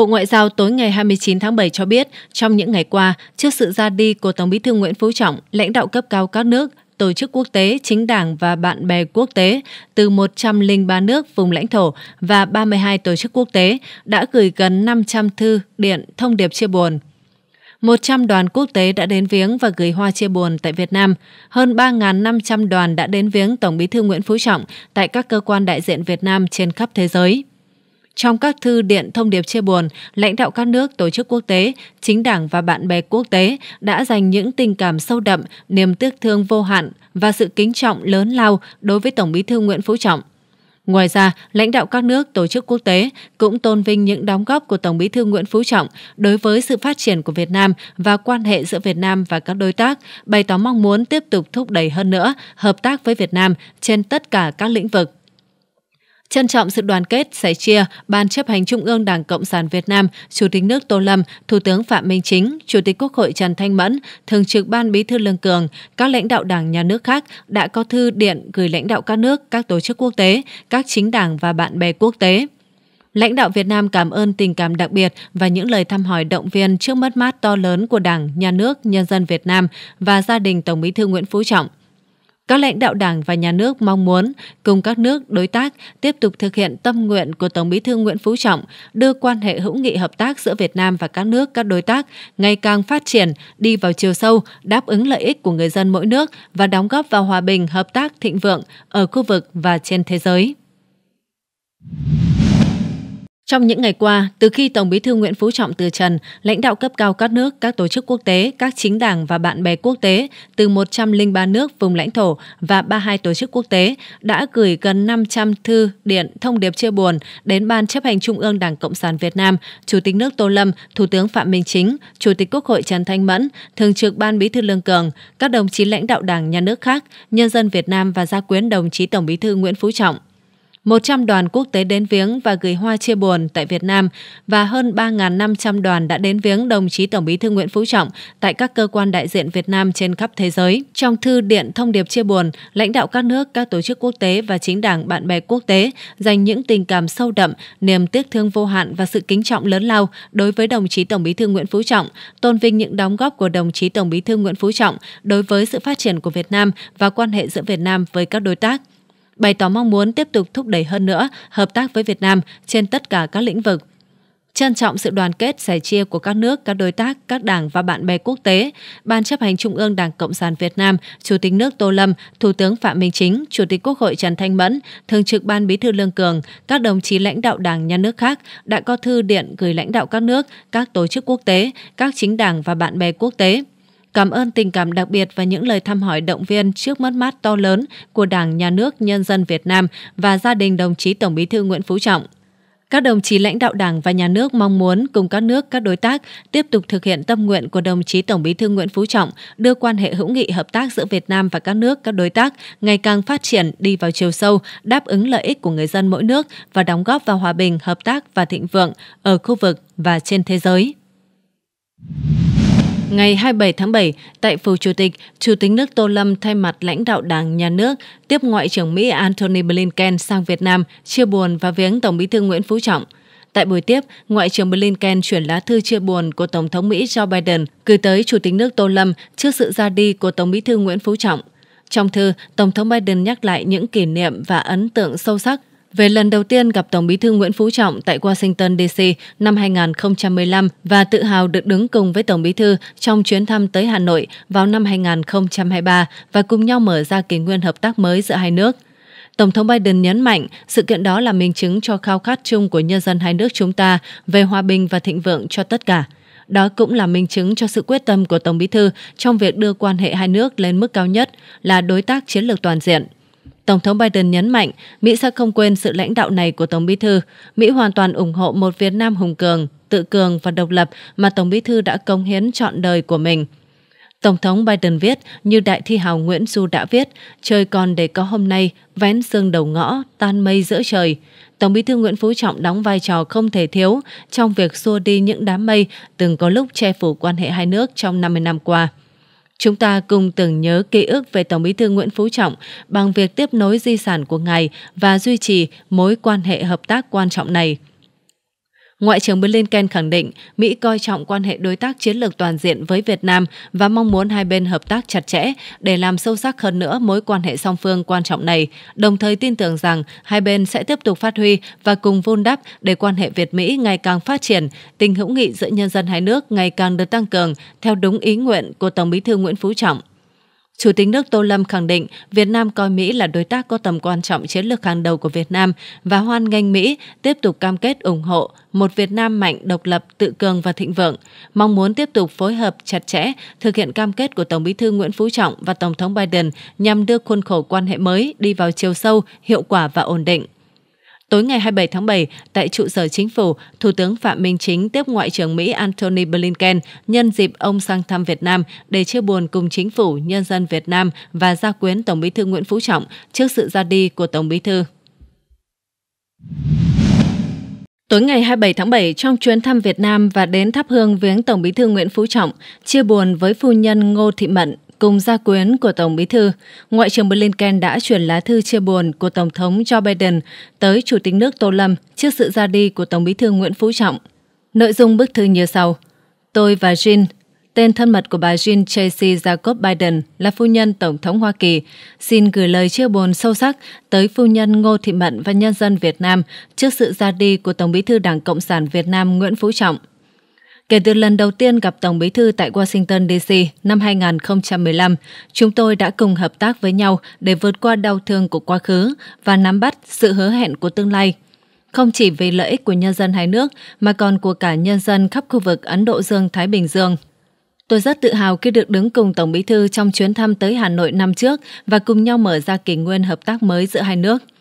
Bộ Ngoại giao tối ngày 29 tháng 7 cho biết, trong những ngày qua, trước sự ra đi của Tổng bí thư Nguyễn Phú Trọng, lãnh đạo cấp cao các nước, tổ chức quốc tế, chính đảng và bạn bè quốc tế từ 103 nước vùng lãnh thổ và 32 tổ chức quốc tế đã gửi gần 500 thư, điện, thông điệp chia buồn 100 đoàn quốc tế đã đến viếng và gửi hoa chia buồn tại Việt Nam. Hơn 3.500 đoàn đã đến viếng Tổng bí thư Nguyễn Phú Trọng tại các cơ quan đại diện Việt Nam trên khắp thế giới. Trong các thư điện thông điệp chia buồn, lãnh đạo các nước, tổ chức quốc tế, chính đảng và bạn bè quốc tế đã dành những tình cảm sâu đậm, niềm tiếc thương vô hạn và sự kính trọng lớn lao đối với Tổng bí thư Nguyễn Phú Trọng. Ngoài ra, lãnh đạo các nước, tổ chức quốc tế cũng tôn vinh những đóng góp của Tổng bí thư Nguyễn Phú Trọng đối với sự phát triển của Việt Nam và quan hệ giữa Việt Nam và các đối tác, bày tỏ mong muốn tiếp tục thúc đẩy hơn nữa hợp tác với Việt Nam trên tất cả các lĩnh vực. Trân trọng sự đoàn kết, sẻ chia, Ban chấp hành Trung ương Đảng Cộng sản Việt Nam, Chủ tịch nước Tô Lâm, Thủ tướng Phạm Minh Chính, Chủ tịch Quốc hội Trần Thanh Mẫn, Thường trực Ban Bí thư Lương Cường, các lãnh đạo đảng nhà nước khác đã có thư điện gửi lãnh đạo các nước, các tổ chức quốc tế, các chính đảng và bạn bè quốc tế. Lãnh đạo Việt Nam cảm ơn tình cảm đặc biệt và những lời thăm hỏi động viên trước mất mát to lớn của Đảng, Nhà nước, nhân dân Việt Nam và gia đình Tổng Bí thư Nguyễn Phú Trọng. Các lãnh đạo Đảng và nhà nước mong muốn cùng các nước đối tác tiếp tục thực hiện tâm nguyện của Tổng Bí thư Nguyễn Phú Trọng đưa quan hệ hữu nghị hợp tác giữa Việt Nam và các nước các đối tác ngày càng phát triển, đi vào chiều sâu, đáp ứng lợi ích của người dân mỗi nước và đóng góp vào hòa bình, hợp tác, thịnh vượng ở khu vực và trên thế giới. Trong những ngày qua, từ khi Tổng Bí thư Nguyễn Phú Trọng từ trần, lãnh đạo cấp cao các nước, các tổ chức quốc tế, các chính đảng và bạn bè quốc tế từ 103 nước vùng lãnh thổ và 32 tổ chức quốc tế đã gửi gần 500 thư điện thông điệp chia buồn đến Ban chấp hành Trung ương Đảng Cộng sản Việt Nam, Chủ tịch nước Tô Lâm, Thủ tướng Phạm Minh Chính, Chủ tịch Quốc hội Trần Thanh Mẫn, Thường trực Ban Bí thư Lương Cường, các đồng chí lãnh đạo Đảng, Nhà nước khác, nhân dân Việt Nam và gia quyến đồng chí Tổng Bí thư Nguyễn Phú Trọng. 100 đoàn quốc tế đến viếng và gửi hoa chia buồn tại Việt Nam và hơn 3.500 đoàn đã đến viếng đồng chí Tổng bí thư Nguyễn Phú Trọng tại các cơ quan đại diện Việt Nam trên khắp thế giới. Trong thư điện thông điệp chia buồn, lãnh đạo các nước, các tổ chức quốc tế và chính đảng bạn bè quốc tế dành những tình cảm sâu đậm, niềm tiếc thương vô hạn và sự kính trọng lớn lao đối với đồng chí Tổng bí thư Nguyễn Phú Trọng, tôn vinh những đóng góp của đồng chí Tổng bí thư Nguyễn Phú Trọng đối với sự phát triển của Việt Nam và quan hệ giữa Việt Nam với các đối tác bày tỏ mong muốn tiếp tục thúc đẩy hơn nữa hợp tác với Việt Nam trên tất cả các lĩnh vực trân trọng sự đoàn kết sẻ chia của các nước, các đối tác, các đảng và bạn bè quốc tế, Ban chấp hành Trung ương Đảng Cộng sản Việt Nam, Chủ tịch nước Tô Lâm, Thủ tướng Phạm Minh Chính, Chủ tịch Quốc hội Trần Thanh Mẫn, Thường trực Ban Bí thư Lương Cường, các đồng chí lãnh đạo đảng nhà nước khác đã có thư điện gửi lãnh đạo các nước, các tổ chức quốc tế, các chính đảng và bạn bè quốc tế Cảm ơn tình cảm đặc biệt và những lời thăm hỏi động viên trước mất mát to lớn của Đảng, Nhà nước, Nhân dân Việt Nam và gia đình đồng chí Tổng Bí thư Nguyễn Phú Trọng. Các đồng chí lãnh đạo Đảng và Nhà nước mong muốn cùng các nước, các đối tác tiếp tục thực hiện tâm nguyện của đồng chí Tổng Bí thư Nguyễn Phú Trọng đưa quan hệ hữu nghị hợp tác giữa Việt Nam và các nước, các đối tác ngày càng phát triển đi vào chiều sâu, đáp ứng lợi ích của người dân mỗi nước và đóng góp vào hòa bình, hợp tác và thịnh vượng ở khu vực và trên thế giới. Ngày 27 tháng 7, tại phủ Chủ tịch, Chủ tịch nước Tô Lâm thay mặt lãnh đạo Đảng, Nhà nước tiếp Ngoại trưởng Mỹ Antony Blinken sang Việt Nam chia buồn và viếng Tổng bí thư Nguyễn Phú Trọng. Tại buổi tiếp, Ngoại trưởng Blinken chuyển lá thư chia buồn của Tổng thống Mỹ Joe Biden gửi tới Chủ tịch nước Tô Lâm trước sự ra đi của Tổng bí thư Nguyễn Phú Trọng. Trong thư, Tổng thống Biden nhắc lại những kỷ niệm và ấn tượng sâu sắc về lần đầu tiên gặp Tổng bí thư Nguyễn Phú Trọng tại Washington DC năm 2015 và tự hào được đứng cùng với Tổng bí thư trong chuyến thăm tới Hà Nội vào năm 2023 và cùng nhau mở ra kỷ nguyên hợp tác mới giữa hai nước. Tổng thống Biden nhấn mạnh sự kiện đó là minh chứng cho khao khát chung của nhân dân hai nước chúng ta về hòa bình và thịnh vượng cho tất cả. Đó cũng là minh chứng cho sự quyết tâm của Tổng bí thư trong việc đưa quan hệ hai nước lên mức cao nhất là đối tác chiến lược toàn diện. Tổng thống Biden nhấn mạnh Mỹ sẽ không quên sự lãnh đạo này của Tổng bí thư. Mỹ hoàn toàn ủng hộ một Việt Nam hùng cường, tự cường và độc lập mà Tổng bí thư đã công hiến trọn đời của mình. Tổng thống Biden viết, như đại thi hào Nguyễn Du đã viết, trời còn để có hôm nay, vén sương đầu ngõ, tan mây giữa trời. Tổng bí thư Nguyễn Phú Trọng đóng vai trò không thể thiếu trong việc xua đi những đám mây từng có lúc che phủ quan hệ hai nước trong 50 năm qua. Chúng ta cùng tưởng nhớ ký ức về Tổng bí thư Nguyễn Phú Trọng bằng việc tiếp nối di sản của ngài và duy trì mối quan hệ hợp tác quan trọng này. Ngoại trưởng Blinken khẳng định Mỹ coi trọng quan hệ đối tác chiến lược toàn diện với Việt Nam và mong muốn hai bên hợp tác chặt chẽ để làm sâu sắc hơn nữa mối quan hệ song phương quan trọng này, đồng thời tin tưởng rằng hai bên sẽ tiếp tục phát huy và cùng vun đắp để quan hệ Việt-Mỹ ngày càng phát triển, tình hữu nghị giữa nhân dân hai nước ngày càng được tăng cường theo đúng ý nguyện của Tổng Bí thư Nguyễn Phú Trọng. Chủ tịch nước Tô Lâm khẳng định Việt Nam coi Mỹ là đối tác có tầm quan trọng chiến lược hàng đầu của Việt Nam và hoan nghênh Mỹ tiếp tục cam kết ủng hộ một Việt Nam mạnh, độc lập, tự cường và thịnh vượng, mong muốn tiếp tục phối hợp chặt chẽ thực hiện cam kết của Tổng Bí thư Nguyễn Phú Trọng và Tổng thống Biden nhằm đưa khuôn khổ quan hệ mới đi vào chiều sâu, hiệu quả và ổn định. Tối ngày 27 tháng 7, tại trụ sở chính phủ, Thủ tướng Phạm Minh Chính tiếp Ngoại trưởng Mỹ Antony Blinken nhân dịp ông sang thăm Việt Nam để chia buồn cùng chính phủ, nhân dân Việt Nam và gia quyến Tổng bí thư Nguyễn Phú Trọng trước sự ra đi của Tổng bí thư. Tối ngày 27 tháng 7, trong chuyến thăm Việt Nam và đến thắp hương viếng Tổng bí thư Nguyễn Phú Trọng, chia buồn với phu nhân Ngô Thị Mận, cùng gia quyến của Tổng bí thư, Ngoại trưởng Blinken đã chuyển lá thư chia buồn của Tổng thống Joe Biden tới Chủ tịch nước Tô Lâm trước sự ra đi của Tổng bí thư Nguyễn Phú Trọng. Nội dung bức thư như sau. Tôi và Jean, tên thân mật của bà Jean Tracy Jacob Biden là phu nhân Tổng thống Hoa Kỳ, xin gửi lời chia buồn sâu sắc tới phu nhân Ngô Thị Mận và nhân dân Việt Nam trước sự ra đi của Tổng bí thư Đảng Cộng sản Việt Nam Nguyễn Phú Trọng – Kể từ lần đầu tiên gặp Tổng Bí thư tại Washington DC năm 2015, chúng tôi đã cùng hợp tác với nhau để vượt qua đau thương của quá khứ và nắm bắt sự hứa hẹn của tương lai. Không chỉ vì lợi ích của nhân dân hai nước mà còn của cả nhân dân khắp khu vực Ấn Độ Dương-Thái Bình Dương. Tôi rất tự hào khi được đứng cùng Tổng Bí thư trong chuyến thăm tới Hà Nội năm trước và cùng nhau mở ra kỷ nguyên hợp tác mới giữa hai nước –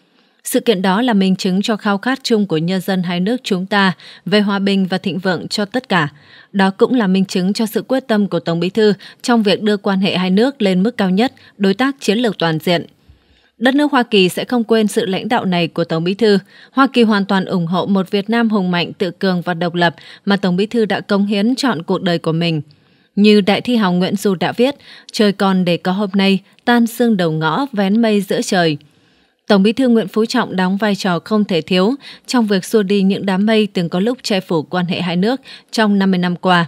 sự kiện đó là minh chứng cho khao khát chung của nhân dân hai nước chúng ta về hòa bình và thịnh vượng cho tất cả. Đó cũng là minh chứng cho sự quyết tâm của Tổng Bí thư trong việc đưa quan hệ hai nước lên mức cao nhất, đối tác chiến lược toàn diện. Đất nước Hoa Kỳ sẽ không quên sự lãnh đạo này của Tổng Bí thư. Hoa Kỳ hoàn toàn ủng hộ một Việt Nam hùng mạnh, tự cường và độc lập mà Tổng Bí thư đã cống hiến chọn cuộc đời của mình. Như đại thi hào Nguyễn Du đã viết, trời còn để có hôm nay, tan xương đầu ngõ vén mây giữa trời – Tổng bí thư Nguyễn Phú Trọng đóng vai trò không thể thiếu trong việc xua đi những đám mây từng có lúc che phủ quan hệ hai nước trong 50 năm qua.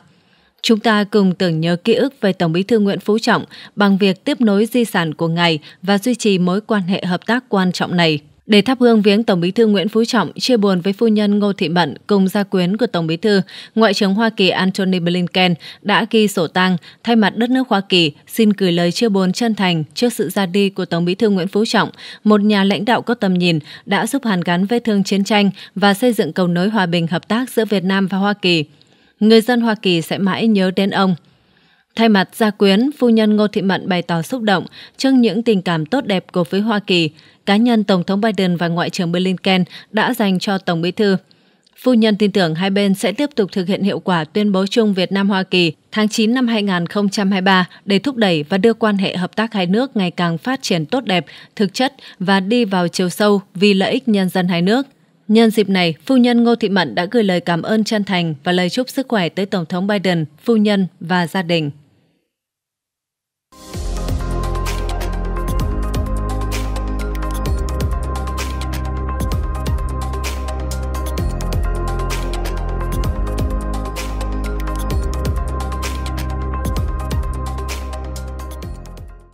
Chúng ta cùng tưởng nhớ ký ức về Tổng bí thư Nguyễn Phú Trọng bằng việc tiếp nối di sản của ngài và duy trì mối quan hệ hợp tác quan trọng này. Để thắp hương viếng Tổng bí thư Nguyễn Phú Trọng chia buồn với phu nhân Ngô Thị Mận cùng gia quyến của Tổng bí thư, Ngoại trưởng Hoa Kỳ Antony Blinken đã ghi sổ tang thay mặt đất nước Hoa Kỳ xin gửi lời chia buồn chân thành trước sự ra đi của Tổng bí thư Nguyễn Phú Trọng, một nhà lãnh đạo có tầm nhìn đã giúp hàn gắn vết thương chiến tranh và xây dựng cầu nối hòa bình hợp tác giữa Việt Nam và Hoa Kỳ. Người dân Hoa Kỳ sẽ mãi nhớ đến ông. Thay mặt gia quyến, phu nhân Ngô Thị Mận bày tỏ xúc động trước những tình cảm tốt đẹp của phía Hoa Kỳ, cá nhân Tổng thống Biden và Ngoại trưởng Blinken đã dành cho Tổng bí thư. Phu nhân tin tưởng hai bên sẽ tiếp tục thực hiện hiệu quả tuyên bố chung Việt Nam-Hoa Kỳ tháng 9 năm 2023 để thúc đẩy và đưa quan hệ hợp tác hai nước ngày càng phát triển tốt đẹp, thực chất và đi vào chiều sâu vì lợi ích nhân dân hai nước. Nhân dịp này, phu nhân Ngô Thị Mận đã gửi lời cảm ơn chân thành và lời chúc sức khỏe tới Tổng thống Biden, phu nhân và gia đình.